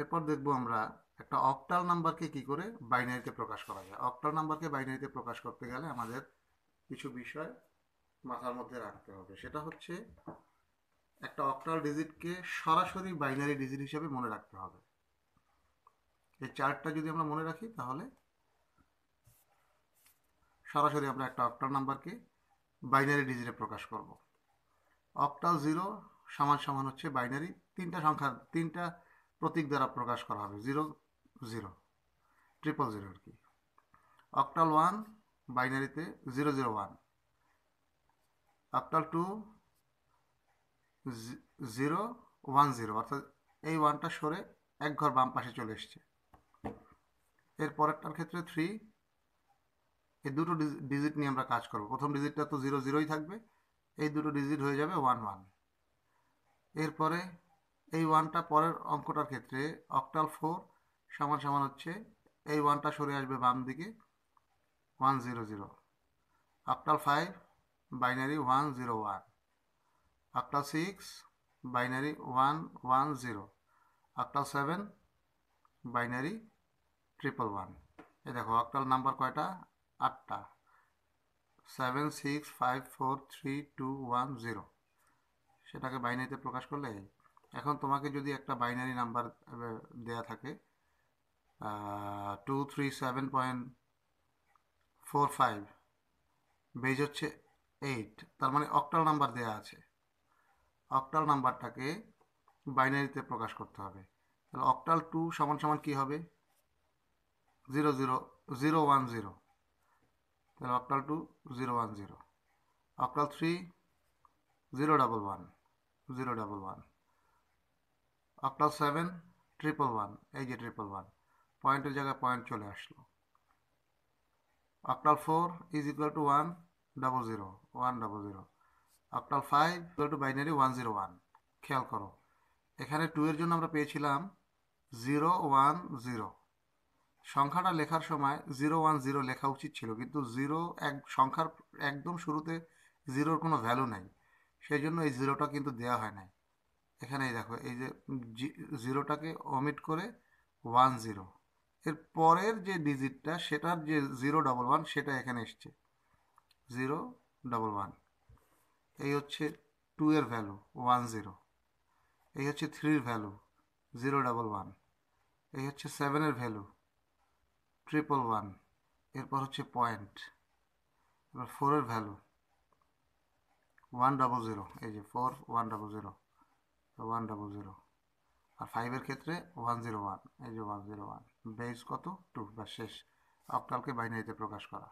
এরপর দেখব আমরা একটা অক্টাল নাম্বারকে কি করে বাইনারিতে প্রকাশ করা যায় অক্টাল নাম্বারকে বাইনারিতে প্রকাশ করতে গেলে আমাদের কিছু বিষয় মাথার মধ্যে রাখতে হবে সেটা হচ্ছে একটা অক্টাল ডিজিটকে সরাসরি বাইনারি ডিজিট হিসেবে মনে রাখতে হবে এই চার্টটা যদি আমরা মনে রাখি তাহলে সরাসরি আমরা একটা অক্টাল নাম্বারকে বাইনারি ডিজিটে প্রকাশ করব অক্টাল জিরো সমান সমান হচ্ছে বাইনারি তিনটা সংখ্যা তিনটা প্রতীক দ্বারা প্রকাশ করা হবে জিরো জিরো ট্রিপল জিরো আর কি অক্টাল ওয়ান বাইনারিতে zero zero one octal two zero one zero অর্থাৎ এই ওয়ানটা সরে এক ঘর বাম পাশে চলে এসছে এর পরেরটার ক্ষেত্রে থ্রি এই দুটো ডিজিট নিয়ে আমরা কাজ করব প্রথম ডিজিটটা তো জিরো জিরোই থাকবে এই দুটো ডিজিট হয়ে যাবে ওয়ান ওয়ান এরপরে এই ওয়ানটা পরের অঙ্কটার ক্ষেত্রে অক্টাল ফোর সমান সমান হচ্ছে এই ওয়ানটা সরে আসবে বাম দিকে one zero zero octal five binary one zero one octal six binary one one zero octal seven binary triple one এ দেখো অক্টাল নাম্বার কয়টা আটটা seven six five four three two one zero সেটাকে বাইনারিতে প্রকাশ করলে এখন তোমাকে যদি একটা বাইনারি নাম্বার দেয়া থাকে two three seven point four five base হচ্ছে এইট তার মানে অক্টাল নাম্বার দেয়া আছে অক্টাল নাম্বারটাকে বাইনারিতে প্রকাশ করতে হবে তাহলে অক্টাল টু সমান সমান কী হবে zero zero zero one zero তাহলে octal two zero one zero octal three zero double one zero double one আপনার সেভেন ট্রিপল ওয়ান এই যে ট্রিপল ওয়ান পয়েন্টের জায়গায় পয়েন্ট চলে আসলো after four is equal to one double zero one double zero after five equal to binary one zero one খেয়াল করো এখানে টু এর জন্য আমরা পেয়েছিলাম জিরো ওয়ান জিরো সংখ্যাটা লেখার সময় জিরো ওয়ান জিরো লেখা উচিত ছিল কিন্তু জিরো এক সংখ্যার একদম শুরুতে জিরোর কোনো ভ্যালু নাই সেই জন্য এই জিরোটা কিন্তু দেওয়া হয় নাই এই দেখো এই যে জিরোটাকে অমিট করে ওয়ান জিরো এর পরের যে ডিজিটটা সেটার যে জিরো ডবল ওয়ান সেটা এখানে এসছে জিরো ডাবল ওয়ান এই হচ্ছে টু এর ভ্যালু ওয়ান জিরো এই হচ্ছে থ্রির ভ্যালু জিরো ডাবল ওয়ান এই হচ্ছে সেভেনের ভ্যালু ট্রিপল ওয়ান এরপর হচ্ছে পয়েন্ট এবার ফোরের ভ্যালু ওয়ান ডাবল জিরো এই যে four one double zero one double zero আর ফাইভের ক্ষেত্রে ওয়ান জিরো ওয়ান এই যে ওয়ান জিরো ওয়ান বেস কত টু বা শেষ অক্টালকে বাইনারিতে প্রকাশ করা